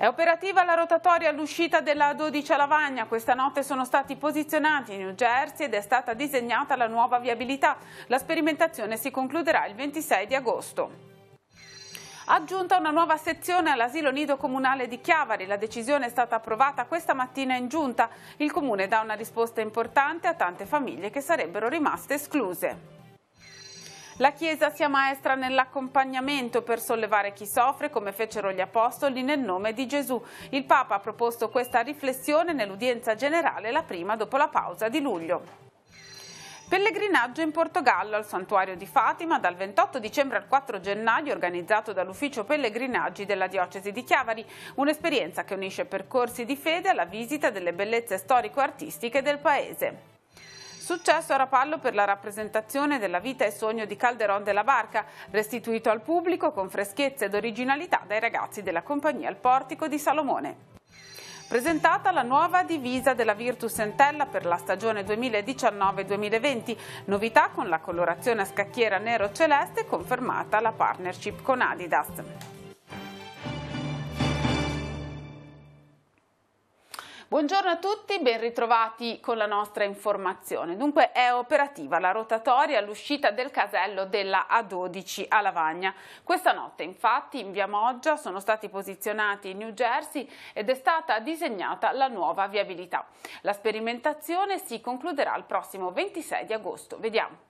È operativa la rotatoria all'uscita della 12 a Lavagna. Questa notte sono stati posizionati in New Jersey ed è stata disegnata la nuova viabilità. La sperimentazione si concluderà il 26 di agosto aggiunta una nuova sezione all'asilo nido comunale di Chiavari. La decisione è stata approvata questa mattina in giunta. Il comune dà una risposta importante a tante famiglie che sarebbero rimaste escluse. La Chiesa sia maestra nell'accompagnamento per sollevare chi soffre, come fecero gli Apostoli, nel nome di Gesù. Il Papa ha proposto questa riflessione nell'udienza generale, la prima dopo la pausa di luglio. Pellegrinaggio in Portogallo al santuario di Fatima dal 28 dicembre al 4 gennaio organizzato dall'ufficio pellegrinaggi della diocesi di Chiavari, un'esperienza che unisce percorsi di fede alla visita delle bellezze storico-artistiche del paese. Successo a Rapallo per la rappresentazione della vita e sogno di Calderon della Barca, restituito al pubblico con freschezza ed originalità dai ragazzi della compagnia Il Portico di Salomone presentata la nuova divisa della Virtus Entella per la stagione 2019-2020, novità con la colorazione a scacchiera nero-celeste confermata la partnership con Adidas. Buongiorno a tutti, ben ritrovati con la nostra informazione. Dunque è operativa la rotatoria all'uscita del casello della A12 a Lavagna. Questa notte infatti in via Moggia sono stati posizionati in New Jersey ed è stata disegnata la nuova viabilità. La sperimentazione si concluderà il prossimo 26 di agosto. Vediamo.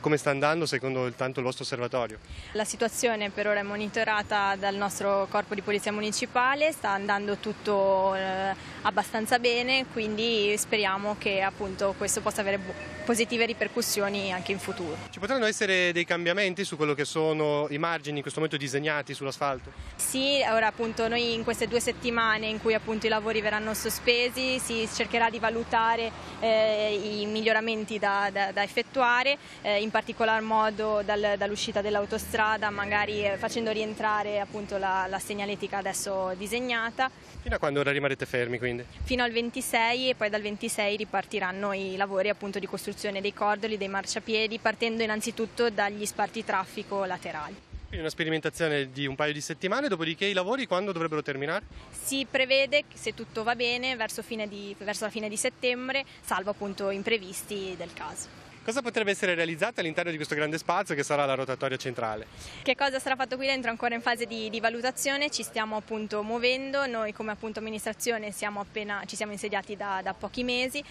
Come sta andando secondo il, tanto il vostro osservatorio? La situazione per ora è monitorata dal nostro corpo di polizia municipale, sta andando tutto eh, abbastanza bene, quindi speriamo che appunto, questo possa avere positive ripercussioni anche in futuro. Ci potranno essere dei cambiamenti su quello che sono i margini in questo momento disegnati sull'asfalto? Sì, ora appunto noi in queste due settimane in cui appunto, i lavori verranno sospesi si cercherà di valutare eh, i miglioramenti da, da, da effettuare. Eh, in particolar modo dal, dall'uscita dell'autostrada, magari eh, facendo rientrare appunto la, la, segnaletica adesso disegnata. Fino a quando ora rimarrete fermi quindi? Fino al 26 e poi dal 26 ripartiranno i lavori appunto di costruzione dei cordoli, dei marciapiedi, partendo innanzitutto dagli sparti traffico laterali. Quindi una sperimentazione di un paio di settimane, dopodiché i lavori quando dovrebbero terminare? Si prevede, se tutto va bene, verso, di, verso la fine di settembre, salvo appunto imprevisti del caso. Cosa potrebbe essere realizzato all'interno di questo grande spazio che sarà la rotatoria centrale? Che cosa sarà fatto qui dentro ancora in fase di, di valutazione, ci stiamo appunto muovendo, noi come appunto amministrazione siamo appena, ci siamo insediati da, da, pochi mesi,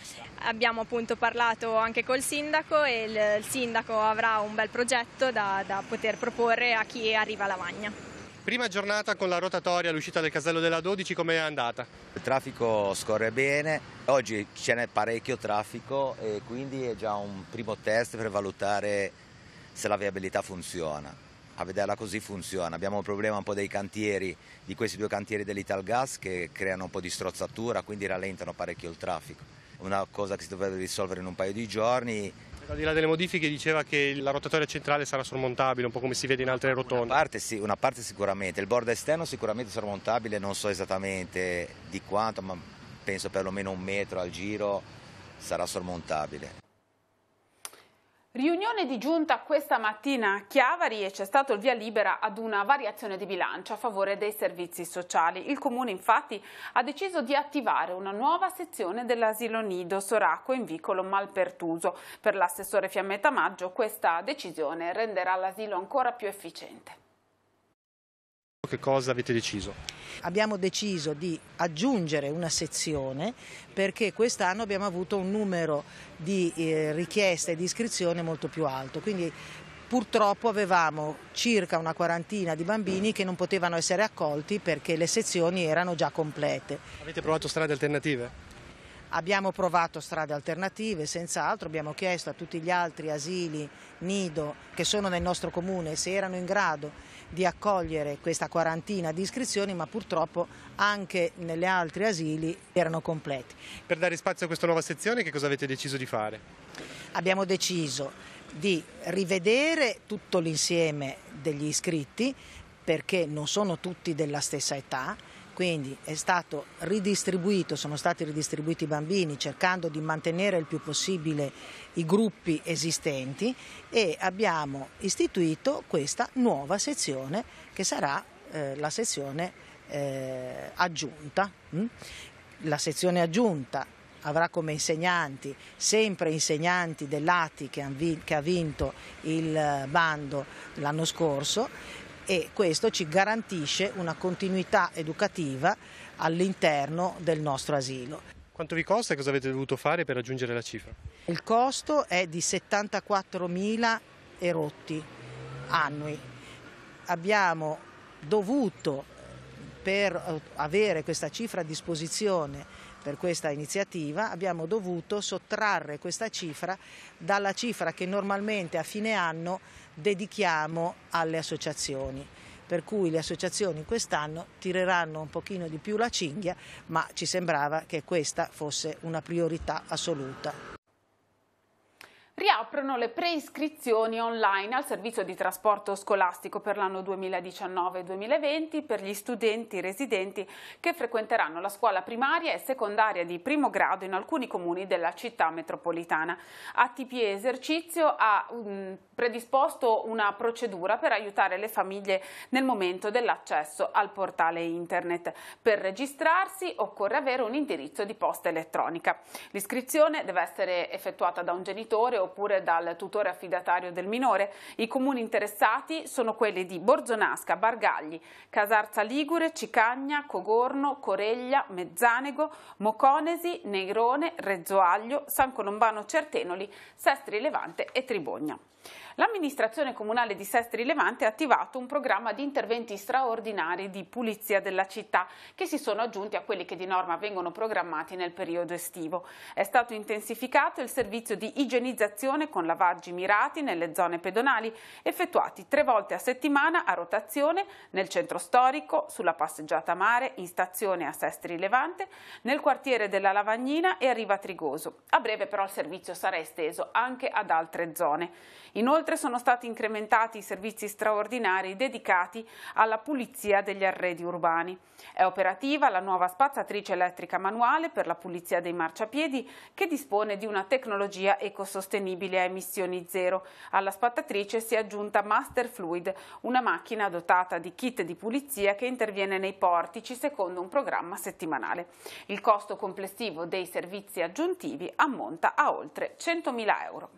abbiamo appunto parlato anche col sindaco e il, il sindaco avrà un bel progetto da, da poter proporre a chi arriva a Lavagna. Prima giornata con la rotatoria all'uscita del casello della 12, come è andata? Il traffico scorre bene, oggi ce n'è parecchio traffico e quindi è già un primo test per valutare se la viabilità funziona. A vederla così funziona. Abbiamo il problema un po' dei cantieri, di questi due cantieri dell'Italgas che creano un po' di strozzatura, quindi rallentano parecchio il traffico. Una cosa che si dovrebbe risolvere in un paio di giorni al di là delle modifiche diceva che la rotatoria centrale sarà sormontabile, un po' come si vede in altre rotonde. Una parte, sì, una parte sicuramente, il bordo esterno sicuramente sormontabile, non so esattamente di quanto, ma penso perlomeno un metro al giro sarà sormontabile. Riunione di giunta questa mattina a Chiavari e c'è stato il via libera ad una variazione di bilancio a favore dei servizi sociali. Il comune infatti ha deciso di attivare una nuova sezione dell'asilo nido Soracco in vicolo Malpertuso. Per l'assessore Fiammetta Maggio questa decisione renderà l'asilo ancora più efficiente che cosa avete deciso? Abbiamo deciso di aggiungere una sezione perché quest'anno abbiamo avuto un numero di eh, richieste e di iscrizione molto più alto, quindi purtroppo avevamo circa una quarantina di bambini che non potevano essere accolti perché le sezioni erano già complete. Avete provato strade alternative? Abbiamo provato strade alternative, senz'altro, abbiamo chiesto a tutti gli altri asili, nido che sono nel nostro comune se erano in grado di accogliere questa quarantina di iscrizioni, ma purtroppo anche negli altri asili erano completi. Per dare spazio a questa nuova sezione che cosa avete deciso di fare? Abbiamo deciso di rivedere tutto l'insieme degli iscritti perché non sono tutti della stessa età, quindi è stato ridistribuito, sono stati ridistribuiti i bambini cercando di mantenere il più possibile i gruppi esistenti e abbiamo istituito questa nuova sezione che sarà eh, la sezione eh, aggiunta. Mm? La sezione aggiunta avrà come insegnanti sempre insegnanti dell'ATI che, che ha vinto il bando l'anno scorso e questo ci garantisce una continuità educativa all'interno del nostro asilo. Quanto vi costa e cosa avete dovuto fare per raggiungere la cifra? Il costo è di 74.000 erotti annui. Abbiamo dovuto, per avere questa cifra a disposizione per questa iniziativa, abbiamo dovuto sottrarre questa cifra dalla cifra che normalmente a fine anno dedichiamo alle associazioni. Per cui le associazioni quest'anno tireranno un pochino di più la cinghia, ma ci sembrava che questa fosse una priorità assoluta riaprono le preiscrizioni online al servizio di trasporto scolastico per l'anno 2019-2020 per gli studenti residenti che frequenteranno la scuola primaria e secondaria di primo grado in alcuni comuni della città metropolitana. ATP Esercizio ha um, predisposto una procedura per aiutare le famiglie nel momento dell'accesso al portale internet. Per registrarsi occorre avere un indirizzo di posta elettronica. L'iscrizione deve essere effettuata da un genitore o oppure dal tutore affidatario del minore. I comuni interessati sono quelli di Borzonasca, Bargagli, Casarza Ligure, Cicagna, Cogorno, Coreglia, Mezzanego, Moconesi, Neirone, Rezzoaglio, San Colombano Certenoli, Sestri Levante e Tribogna. L'amministrazione comunale di Sestri Levante ha attivato un programma di interventi straordinari di pulizia della città che si sono aggiunti a quelli che di norma vengono programmati nel periodo estivo. È stato intensificato il servizio di igienizzazione con lavaggi mirati nelle zone pedonali effettuati tre volte a settimana a rotazione nel centro storico, sulla passeggiata mare, in stazione a Sestri Levante, nel quartiere della Lavagnina e a Riva Trigoso. A breve però il servizio sarà esteso anche ad altre zone. Inoltre Inoltre sono stati incrementati i servizi straordinari dedicati alla pulizia degli arredi urbani. È operativa la nuova spazzatrice elettrica manuale per la pulizia dei marciapiedi che dispone di una tecnologia ecosostenibile a emissioni zero. Alla spazzatrice si è aggiunta Master Fluid, una macchina dotata di kit di pulizia che interviene nei portici secondo un programma settimanale. Il costo complessivo dei servizi aggiuntivi ammonta a oltre 100.000 euro.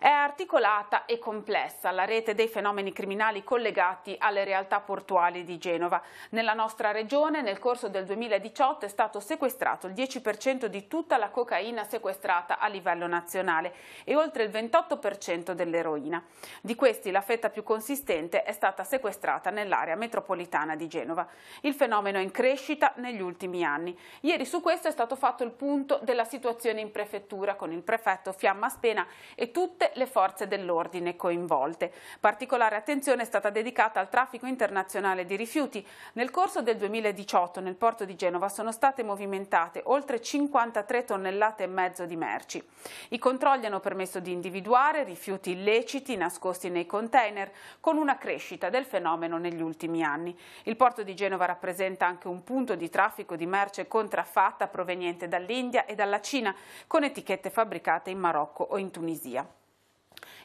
È articolata e complessa la rete dei fenomeni criminali collegati alle realtà portuali di Genova. Nella nostra regione nel corso del 2018 è stato sequestrato il 10% di tutta la cocaina sequestrata a livello nazionale e oltre il 28% dell'eroina. Di questi la fetta più consistente è stata sequestrata nell'area metropolitana di Genova. Il fenomeno è in crescita negli ultimi anni. Ieri su questo è stato fatto il punto della situazione in prefettura con il prefetto Fiamma Spena e tutte le forze dell'ordine coinvolte. Particolare attenzione è stata dedicata al traffico internazionale di rifiuti. Nel corso del 2018 nel porto di Genova sono state movimentate oltre 53 tonnellate e mezzo di merci. I controlli hanno permesso di individuare rifiuti illeciti nascosti nei container, con una crescita del fenomeno negli ultimi anni. Il porto di Genova rappresenta anche un punto di traffico di merce contraffatta proveniente dall'India e dalla Cina, con etichette fabbricate in Marocco o in Tunisia.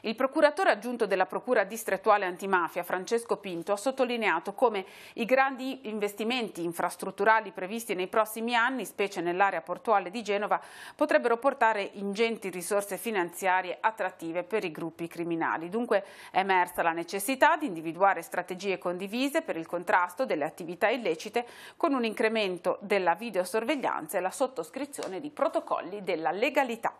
Il procuratore aggiunto della Procura distrettuale antimafia, Francesco Pinto, ha sottolineato come i grandi investimenti infrastrutturali previsti nei prossimi anni, specie nell'area portuale di Genova, potrebbero portare ingenti risorse finanziarie attrattive per i gruppi criminali. Dunque è emersa la necessità di individuare strategie condivise per il contrasto delle attività illecite con un incremento della videosorveglianza e la sottoscrizione di protocolli della legalità.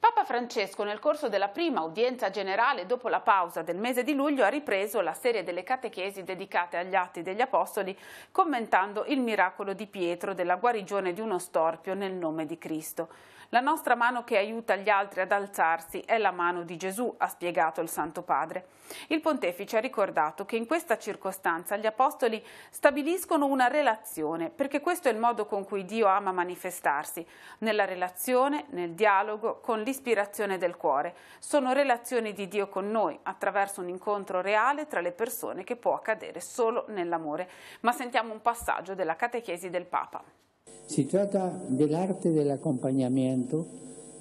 Papa Francesco nel corso della prima udienza generale dopo la pausa del mese di luglio ha ripreso la serie delle catechesi dedicate agli atti degli Apostoli commentando il miracolo di Pietro della guarigione di uno storpio nel nome di Cristo. La nostra mano che aiuta gli altri ad alzarsi è la mano di Gesù, ha spiegato il Santo Padre. Il pontefice ha ricordato che in questa circostanza gli apostoli stabiliscono una relazione, perché questo è il modo con cui Dio ama manifestarsi, nella relazione, nel dialogo, con l'ispirazione del cuore. Sono relazioni di Dio con noi, attraverso un incontro reale tra le persone che può accadere solo nell'amore. Ma sentiamo un passaggio della catechesi del Papa. Si tratta dell'arte dell'accompagnamento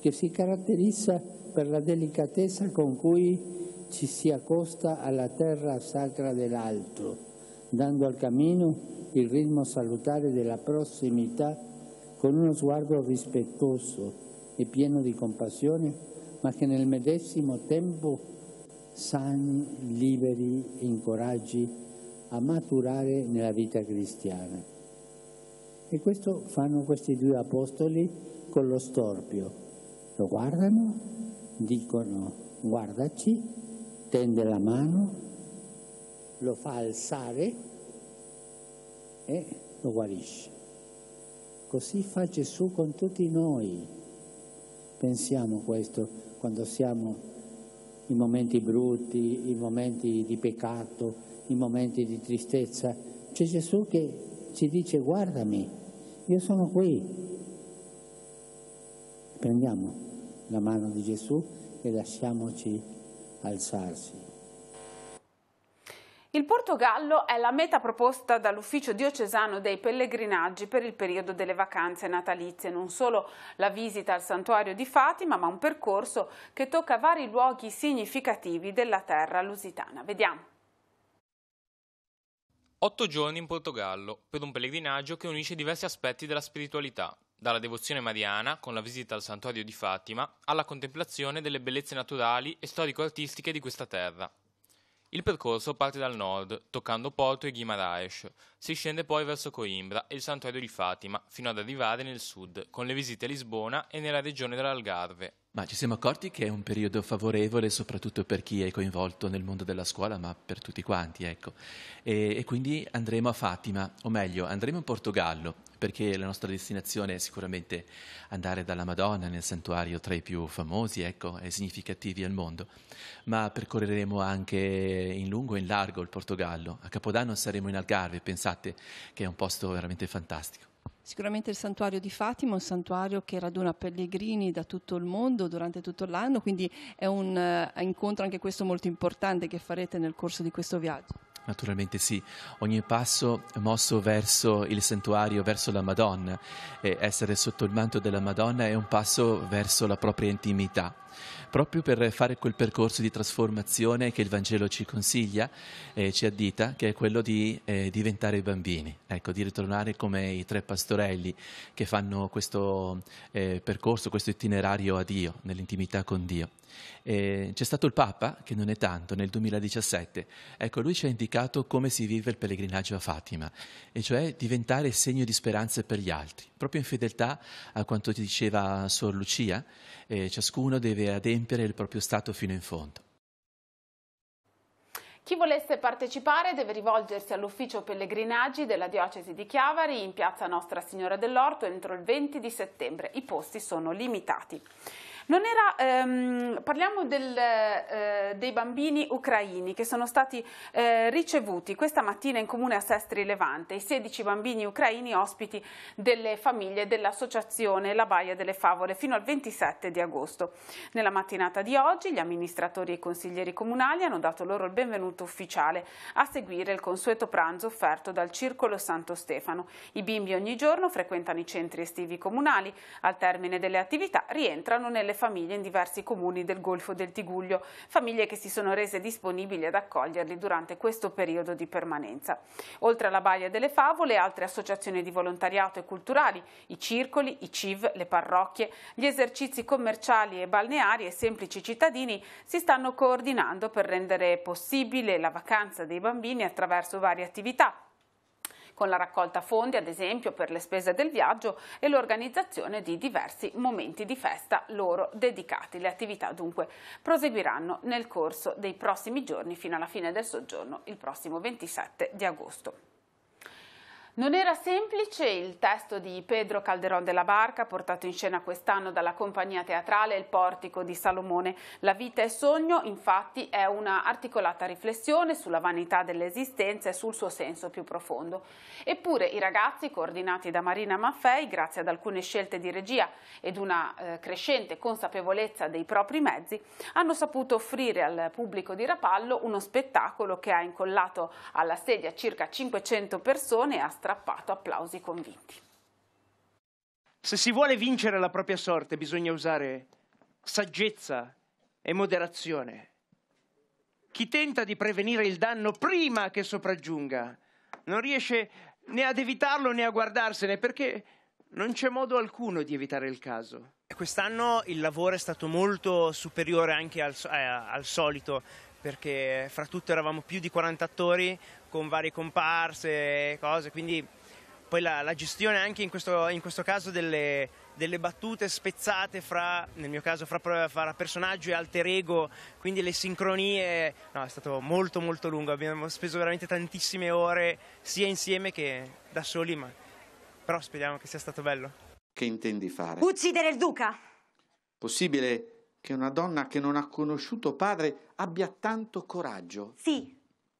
che si caratterizza per la delicatezza con cui ci si accosta alla terra sacra dell'altro, dando al cammino il ritmo salutare della prossimità con uno sguardo rispettoso e pieno di compassione, ma che nel medesimo tempo sani, liberi, e incoraggi a maturare nella vita cristiana. E questo fanno questi due apostoli con lo storpio. Lo guardano, dicono guardaci, tende la mano, lo fa alzare e lo guarisce. Così fa Gesù con tutti noi. Pensiamo questo quando siamo in momenti brutti, in momenti di peccato, in momenti di tristezza. C'è Gesù che ci dice guardami, io sono qui. Prendiamo la mano di Gesù e lasciamoci alzarsi. Il Portogallo è la meta proposta dall'Ufficio diocesano dei pellegrinaggi per il periodo delle vacanze natalizie, non solo la visita al santuario di Fatima, ma un percorso che tocca vari luoghi significativi della terra lusitana. Vediamo. Otto giorni in Portogallo per un pellegrinaggio che unisce diversi aspetti della spiritualità, dalla devozione mariana, con la visita al santuario di Fatima, alla contemplazione delle bellezze naturali e storico-artistiche di questa terra. Il percorso parte dal nord, toccando Porto e Guimaraes, si scende poi verso Coimbra e il santuario di Fatima, fino ad arrivare nel sud, con le visite a Lisbona e nella regione dell'Algarve. Ma ci siamo accorti che è un periodo favorevole soprattutto per chi è coinvolto nel mondo della scuola, ma per tutti quanti, ecco. E, e quindi andremo a Fatima, o meglio, andremo in Portogallo, perché la nostra destinazione è sicuramente andare dalla Madonna nel santuario tra i più famosi, ecco, e significativi al mondo. Ma percorreremo anche in lungo e in largo il Portogallo. A Capodanno saremo in Algarve, pensate che è un posto veramente fantastico. Sicuramente il santuario di Fatima è un santuario che raduna pellegrini da tutto il mondo durante tutto l'anno, quindi è un eh, incontro anche questo molto importante che farete nel corso di questo viaggio. Naturalmente sì, ogni passo è mosso verso il santuario, verso la Madonna, e essere sotto il manto della Madonna è un passo verso la propria intimità proprio per fare quel percorso di trasformazione che il Vangelo ci consiglia e eh, ci addita, che è quello di eh, diventare bambini, ecco, di ritornare come i tre pastorelli che fanno questo eh, percorso, questo itinerario a Dio, nell'intimità con Dio. Eh, c'è stato il Papa, che non è tanto, nel 2017. Ecco, lui ci ha indicato come si vive il pellegrinaggio a Fatima, e cioè diventare segno di speranza per gli altri. Proprio in fedeltà a quanto diceva Suor Lucia, eh, ciascuno deve adempiere il proprio stato fino in fondo. Chi volesse partecipare deve rivolgersi all'ufficio pellegrinaggi della diocesi di Chiavari in piazza Nostra Signora dell'Orto entro il 20 di settembre. I posti sono limitati. Non era, ehm, parliamo del, eh, dei bambini ucraini che sono stati eh, ricevuti questa mattina in comune a Sestri Levante, i 16 bambini ucraini ospiti delle famiglie dell'associazione La Baia delle Favole fino al 27 di agosto. Nella mattinata di oggi gli amministratori e i consiglieri comunali hanno dato loro il benvenuto ufficiale a seguire il consueto pranzo offerto dal Circolo Santo Stefano. I bimbi ogni giorno frequentano i centri estivi comunali, al termine delle attività rientrano nelle famiglie in diversi comuni del Golfo del Tiguglio, famiglie che si sono rese disponibili ad accoglierli durante questo periodo di permanenza. Oltre alla Baia delle Favole, altre associazioni di volontariato e culturali, i circoli, i CIV, le parrocchie, gli esercizi commerciali e balneari e semplici cittadini si stanno coordinando per rendere possibile la vacanza dei bambini attraverso varie attività con la raccolta fondi ad esempio per le spese del viaggio e l'organizzazione di diversi momenti di festa loro dedicati. Le attività dunque proseguiranno nel corso dei prossimi giorni fino alla fine del soggiorno il prossimo 27 di agosto. Non era semplice il testo di Pedro Calderon della Barca, portato in scena quest'anno dalla compagnia teatrale Il Portico di Salomone. La vita è sogno, infatti, è una articolata riflessione sulla vanità dell'esistenza e sul suo senso più profondo. Eppure i ragazzi, coordinati da Marina Maffei, grazie ad alcune scelte di regia ed una eh, crescente consapevolezza dei propri mezzi, hanno saputo offrire al pubblico di Rapallo uno spettacolo che ha incollato alla sedia circa 500 persone e ha strappato applausi convinti. Se si vuole vincere la propria sorte bisogna usare saggezza e moderazione. Chi tenta di prevenire il danno prima che sopraggiunga non riesce né ad evitarlo né a guardarsene perché non c'è modo alcuno di evitare il caso. Quest'anno il lavoro è stato molto superiore anche al, eh, al solito perché fra tutto eravamo più di 40 attori con varie comparse e cose, quindi poi la, la gestione anche in questo, in questo caso delle, delle, battute spezzate fra, nel mio caso, fra, fra, personaggio e alter ego, quindi le sincronie, no, è stato molto molto lungo, abbiamo speso veramente tantissime ore sia insieme che da soli, ma però speriamo che sia stato bello. Che intendi fare? Uccidere il duca! Possibile che una donna che non ha conosciuto padre abbia tanto coraggio? Sì.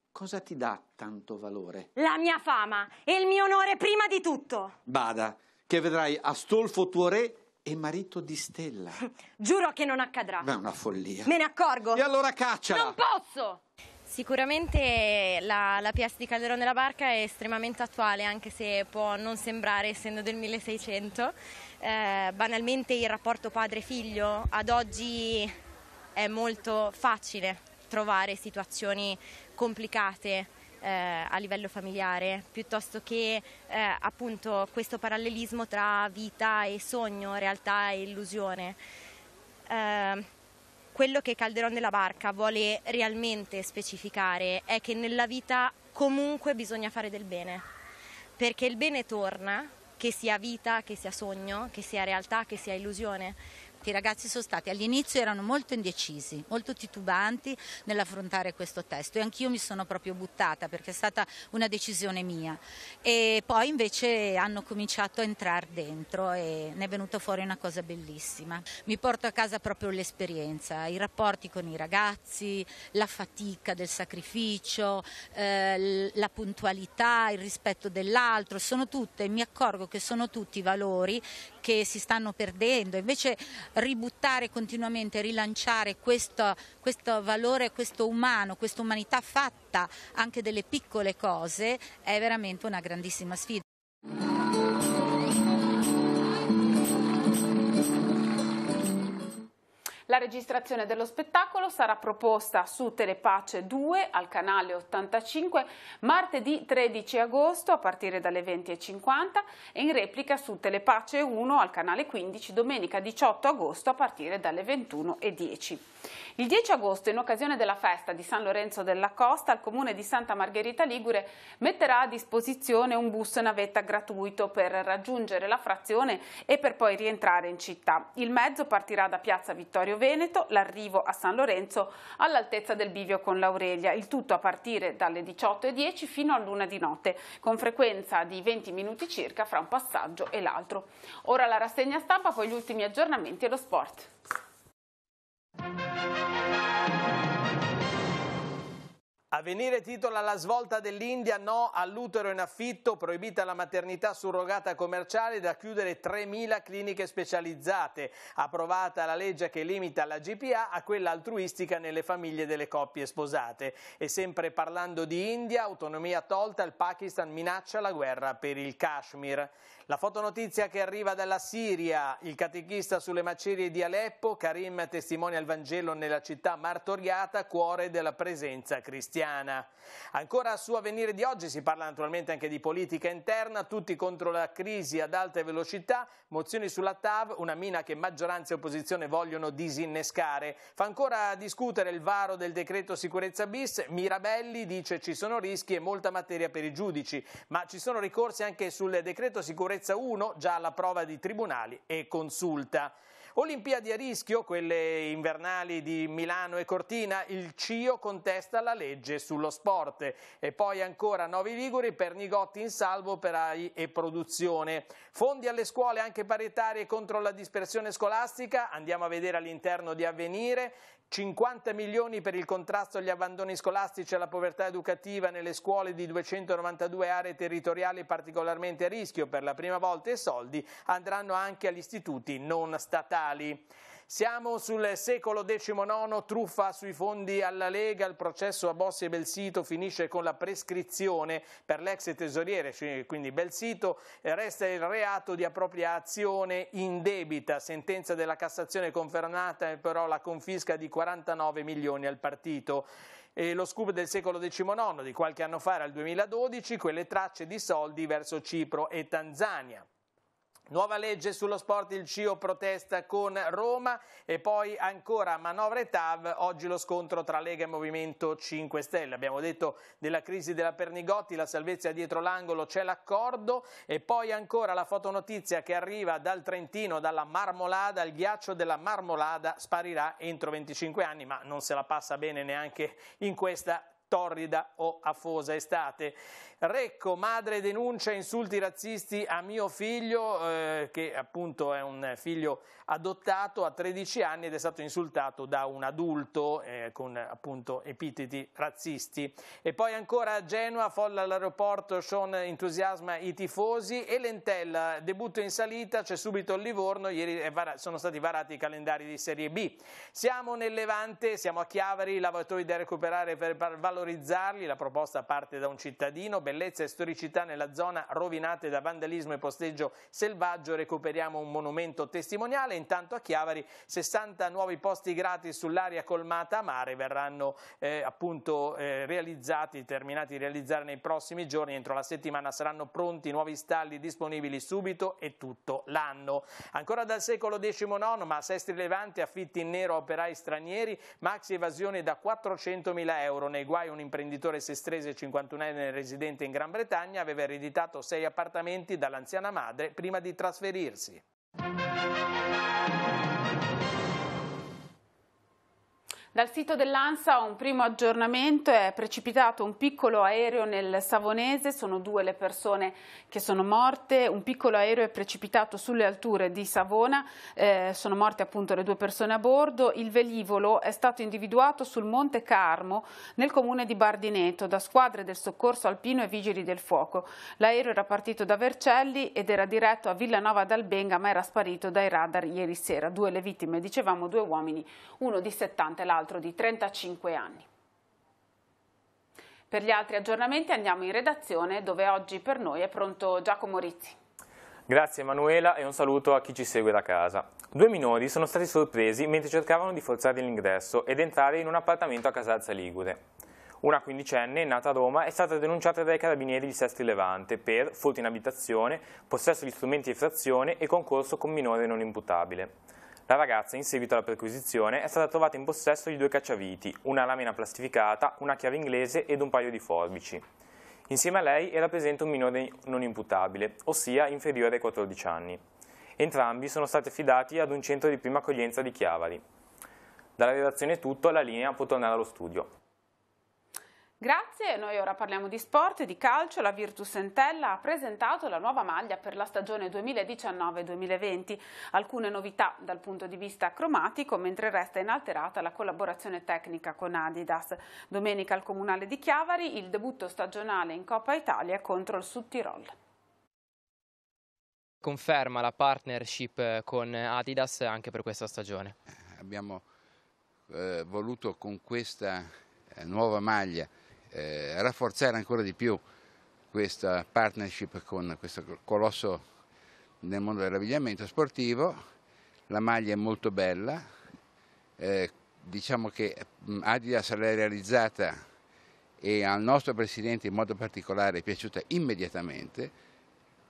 Cosa ti dà tanto valore? La mia fama e il mio onore prima di tutto. Bada, che vedrai Astolfo tuo re e marito di Stella. Giuro che non accadrà. Ma è una follia. Me ne accorgo. E allora caccia! Non posso! Sicuramente la, la PS di Calderone la Barca è estremamente attuale, anche se può non sembrare, essendo del 1600 eh, banalmente il rapporto padre-figlio ad oggi è molto facile trovare situazioni complicate eh, a livello familiare, piuttosto che eh, appunto questo parallelismo tra vita e sogno, realtà e illusione. Eh, quello che Calderon della Barca vuole realmente specificare è che nella vita comunque bisogna fare del bene, perché il bene torna che sia vita, che sia sogno, che sia realtà, che sia illusione. I ragazzi sono stati all'inizio erano molto indecisi, molto titubanti nell'affrontare questo testo e anch'io mi sono proprio buttata perché è stata una decisione mia e poi invece hanno cominciato a entrare dentro e ne è venuta fuori una cosa bellissima. Mi porto a casa proprio l'esperienza, i rapporti con i ragazzi, la fatica del sacrificio, eh, la puntualità, il rispetto dell'altro, sono tutte, mi accorgo che sono tutti valori che si stanno perdendo, invece ributtare continuamente, rilanciare questo, questo valore, questo umano, questa umanità fatta anche delle piccole cose è veramente una grandissima sfida. La registrazione dello spettacolo sarà proposta su Telepace 2 al canale 85 martedì 13 agosto a partire dalle 20.50 e in replica su Telepace 1 al canale 15 domenica 18 agosto a partire dalle 21.10. Il 10 agosto, in occasione della festa di San Lorenzo della Costa, il Comune di Santa Margherita Ligure metterà a disposizione un bus navetta gratuito per raggiungere la frazione e per poi rientrare in città. Il mezzo partirà da Piazza Vittorio Veneto, l'arrivo a San Lorenzo all'altezza del bivio con l'Aurelia, il tutto a partire dalle 18.10 fino a luna di notte, con frequenza di 20 minuti circa fra un passaggio e l'altro. Ora la rassegna stampa, poi gli ultimi aggiornamenti e lo sport. A venire titola la svolta dell'India, no all'utero in affitto, proibita la maternità surrogata commerciale da chiudere 3.000 cliniche specializzate, approvata la legge che limita la GPA a quella altruistica nelle famiglie delle coppie sposate. E sempre parlando di India, autonomia tolta, il Pakistan minaccia la guerra per il Kashmir. La fotonotizia che arriva dalla Siria, il catechista sulle macerie di Aleppo, Karim testimonia il Vangelo nella città martoriata, cuore della presenza cristiana. Ancora su avvenire di oggi si parla naturalmente anche di politica interna, tutti contro la crisi ad alta velocità, mozioni sulla TAV, una mina che maggioranza e opposizione vogliono disinnescare. Fa ancora discutere il varo del decreto sicurezza bis, Mirabelli dice ci sono rischi e molta materia per i giudici, ma ci sono ricorsi anche sul decreto sicurezza sicurezza 1 già alla prova di tribunali e consulta. Olimpiadi a rischio, quelle invernali di Milano e Cortina, il CIO contesta la legge sullo sport. E poi ancora Novi Liguri per Nigotti in salvo, operai e produzione. Fondi alle scuole anche paritarie contro la dispersione scolastica, andiamo a vedere all'interno di Avvenire. 50 milioni per il contrasto agli abbandoni scolastici e alla povertà educativa nelle scuole di 292 aree territoriali particolarmente a rischio. Per la prima volta i soldi andranno anche agli istituti non statali. Siamo sul secolo XIX, truffa sui fondi alla Lega, il processo a Bossi e Belsito finisce con la prescrizione per l'ex tesoriere, cioè quindi Belsito, resta il reato di appropriazione in debita, sentenza della Cassazione confermata però la confisca di 49 milioni al partito. E lo scoop del secolo XIX di qualche anno fa era il 2012, quelle tracce di soldi verso Cipro e Tanzania. Nuova legge sullo sport, il CIO protesta con Roma e poi ancora manovre TAV, oggi lo scontro tra Lega e Movimento 5 Stelle. Abbiamo detto della crisi della Pernigotti, la salvezza dietro l'angolo, c'è l'accordo e poi ancora la fotonotizia che arriva dal Trentino, dalla Marmolada, il ghiaccio della Marmolada sparirà entro 25 anni, ma non se la passa bene neanche in questa torrida o afosa estate. Recco, madre denuncia insulti razzisti a mio figlio, eh, che appunto è un figlio adottato a 13 anni ed è stato insultato da un adulto eh, con appunto epiteti razzisti. E poi ancora a Genova, folla all'aeroporto, Sean entusiasma i tifosi e Lentella, debutto in salita, c'è subito il Livorno, ieri sono stati varati i calendari di Serie B. Siamo nel Levante, siamo a Chiavari, lavoratori da recuperare per valorizzarli, la proposta parte da un cittadino, bellezza e storicità nella zona rovinate da vandalismo e posteggio selvaggio, recuperiamo un monumento testimoniale. Intanto a Chiavari 60 nuovi posti gratis sull'area colmata a mare verranno eh, appunto eh, realizzati, terminati di realizzare nei prossimi giorni. Entro la settimana saranno pronti nuovi stalli disponibili subito e tutto l'anno. Ancora dal secolo XIX, ma a Sestri Levante affitti in nero a operai stranieri, maxi evasione da 400.000 euro. Nei guai un imprenditore sestrese 51enne residente recentemente in Gran Bretagna aveva ereditato sei appartamenti dall'anziana madre prima di trasferirsi. Dal sito dell'ANSA un primo aggiornamento, è precipitato un piccolo aereo nel Savonese, sono due le persone che sono morte, un piccolo aereo è precipitato sulle alture di Savona, eh, sono morte appunto le due persone a bordo, il velivolo è stato individuato sul Monte Carmo nel comune di Bardineto da squadre del soccorso alpino e vigili del fuoco. L'aereo era partito da Vercelli ed era diretto a Villanova d'Albenga ma era sparito dai radar ieri sera. Due le vittime, dicevamo, due uomini, uno di 70 e l'altro l'altro di 35 anni. Per gli altri aggiornamenti andiamo in redazione dove oggi per noi è pronto Giacomo Rizzi. Grazie Emanuela e un saluto a chi ci segue da casa. Due minori sono stati sorpresi mentre cercavano di forzare l'ingresso ed entrare in un appartamento a Casalza Ligure. Una quindicenne, nata a Roma, è stata denunciata dai carabinieri di Sesti Levante per furto in abitazione, possesso di strumenti di frazione e concorso con minore non imputabile. La ragazza, in seguito alla perquisizione, è stata trovata in possesso di due cacciaviti, una lamina plastificata, una chiave inglese ed un paio di forbici. Insieme a lei era presente un minore non imputabile, ossia inferiore ai 14 anni. Entrambi sono stati affidati ad un centro di prima accoglienza di Chiavari. Dalla redazione è tutto, la linea può tornare allo studio. Grazie, noi ora parliamo di sport, di calcio. La Virtus Entella ha presentato la nuova maglia per la stagione 2019-2020. Alcune novità dal punto di vista cromatico, mentre resta inalterata la collaborazione tecnica con Adidas. Domenica al Comunale di Chiavari il debutto stagionale in Coppa Italia contro il Sud Tirol conferma la partnership eh, con Adidas anche per questa stagione? Abbiamo eh, voluto con questa eh, nuova maglia eh, rafforzare ancora di più questa partnership con questo colosso nel mondo dell'abbigliamento sportivo. La maglia è molto bella, eh, diciamo che mm, Adidas l'ha realizzata e al nostro presidente in modo particolare è piaciuta immediatamente,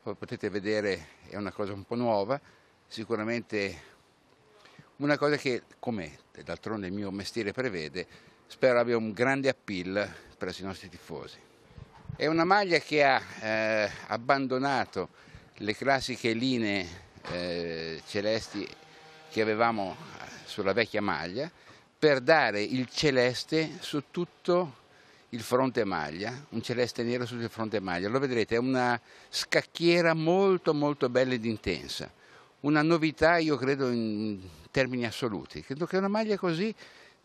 come potete vedere è una cosa un po' nuova, sicuramente una cosa che, come d'altronde il mio mestiere prevede, spero abbia un grande appeal presso i nostri tifosi. È una maglia che ha eh, abbandonato le classiche linee eh, celesti che avevamo eh, sulla vecchia maglia per dare il celeste su tutto il fronte maglia, un celeste nero sul fronte maglia. Lo vedrete, è una scacchiera molto molto bella ed intensa. Una novità, io credo, in termini assoluti. Credo che una maglia così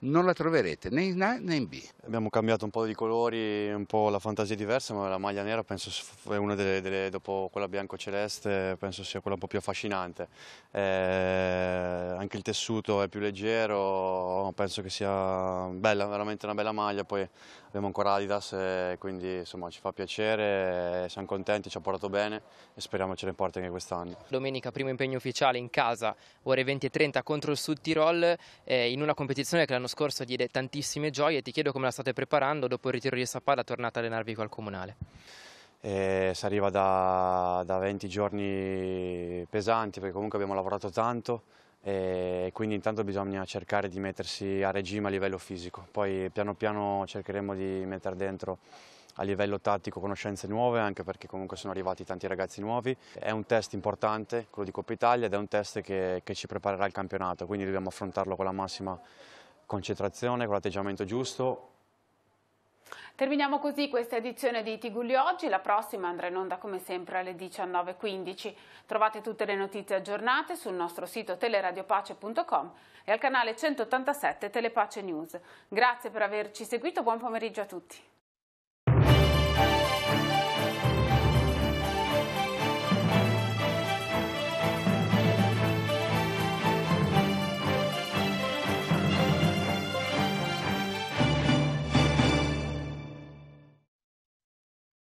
non la troverete né in A né in B. Abbiamo cambiato un po' di colori, un po' la fantasia diversa, ma la maglia nera penso è una delle, delle dopo quella bianco-celeste, penso sia quella un po' più affascinante. Eh, anche il tessuto è più leggero, penso che sia bella, veramente una bella maglia, poi abbiamo ancora Adidas, e quindi insomma ci fa piacere, siamo contenti, ci ha portato bene e speriamo ce ne porti anche quest'anno. Domenica primo impegno ufficiale in casa, ore 20.30 contro il Sud Tirol, eh, in una competizione che l'anno scorso diede tantissime gioie e ti chiedo come la state preparando dopo il ritiro di Sappada tornata a allenarvi qua al Comunale. Eh, si arriva da, da 20 giorni pesanti perché comunque abbiamo lavorato tanto e quindi intanto bisogna cercare di mettersi a regime a livello fisico, poi piano piano cercheremo di mettere dentro a livello tattico conoscenze nuove anche perché comunque sono arrivati tanti ragazzi nuovi. È un test importante, quello di Coppa Italia, ed è un test che, che ci preparerà il campionato, quindi dobbiamo affrontarlo con la massima concentrazione, con l'atteggiamento giusto. Terminiamo così questa edizione di Tigulli Oggi, la prossima andrà in onda come sempre alle 19.15. Trovate tutte le notizie aggiornate sul nostro sito teleradiopace.com e al canale 187 Telepace News. Grazie per averci seguito, buon pomeriggio a tutti.